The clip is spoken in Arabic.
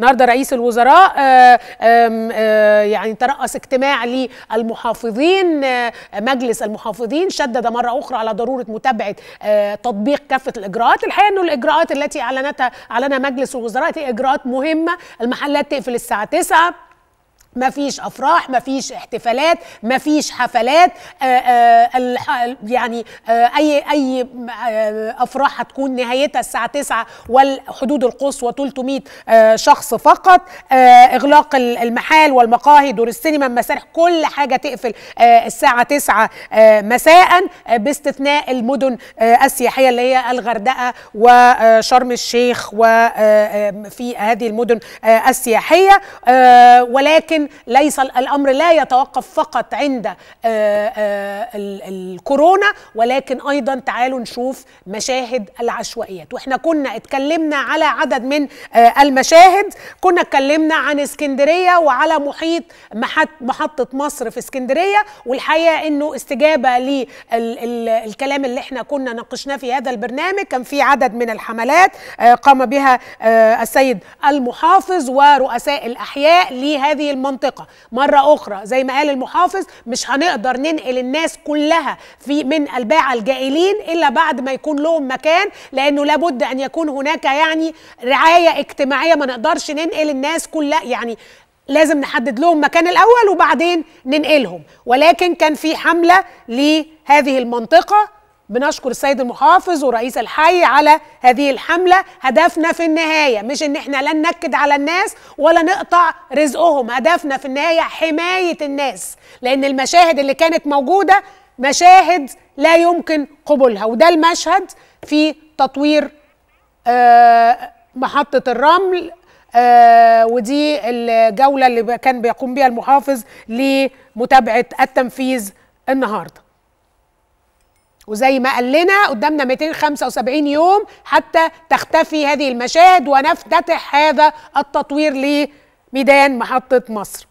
النهارده رئيس الوزراء آه، آه، يعني ترأس اجتماع للمحافظين آه، مجلس المحافظين شدد مره اخرى على ضروره متابعه تطبيق كافه الاجراءات، الحقيقه انه الاجراءات التي اعلنتها اعلنها مجلس الوزراء هي اجراءات مهمه، المحلات تقفل الساعه 9 مفيش افراح مفيش احتفالات مفيش حفلات آآ آه، آه، يعني آآ آه، اي اي افراح هتكون نهايتها الساعه 9 والحدود القصوى 300 شخص فقط اغلاق المحال والمقاهي دور السينما المسارح كل حاجه تقفل الساعه 9 مساء باستثناء المدن السياحيه اللي هي الغردقه وشرم الشيخ وفي هذه المدن السياحيه ولكن ليس الامر لا يتوقف فقط عند آه، آه، الكورونا ولكن ايضا تعالوا نشوف مشاهد العشوائيات واحنا كنا اتكلمنا على عدد من آه، المشاهد كنا اتكلمنا عن اسكندريه وعلى محيط محطه مصر في اسكندريه والحقيقه انه استجابه للكلام اللي احنا كنا ناقشناه في هذا البرنامج كان في عدد من الحملات قام بها السيد المحافظ ورؤساء الاحياء لهذه المنطقه المنطقه مره اخرى زي ما قال المحافظ مش هنقدر ننقل الناس كلها في من الباعه الجائلين الا بعد ما يكون لهم مكان لانه لابد ان يكون هناك يعني رعايه اجتماعيه ما نقدرش ننقل الناس كلها يعني لازم نحدد لهم مكان الاول وبعدين ننقلهم ولكن كان في حمله لهذه المنطقه بنشكر السيد المحافظ ورئيس الحي على هذه الحملة هدفنا في النهاية مش ان احنا لا ننكد على الناس ولا نقطع رزقهم هدفنا في النهاية حماية الناس لان المشاهد اللي كانت موجودة مشاهد لا يمكن قبولها وده المشهد في تطوير آه، محطة الرمل آه، ودي الجولة اللي كان بيقوم بها المحافظ لمتابعة التنفيذ النهارده وزي ما قال لنا قدامنا 275 يوم حتى تختفي هذه المشاهد ونفتتح هذا التطوير لميدان محطة مصر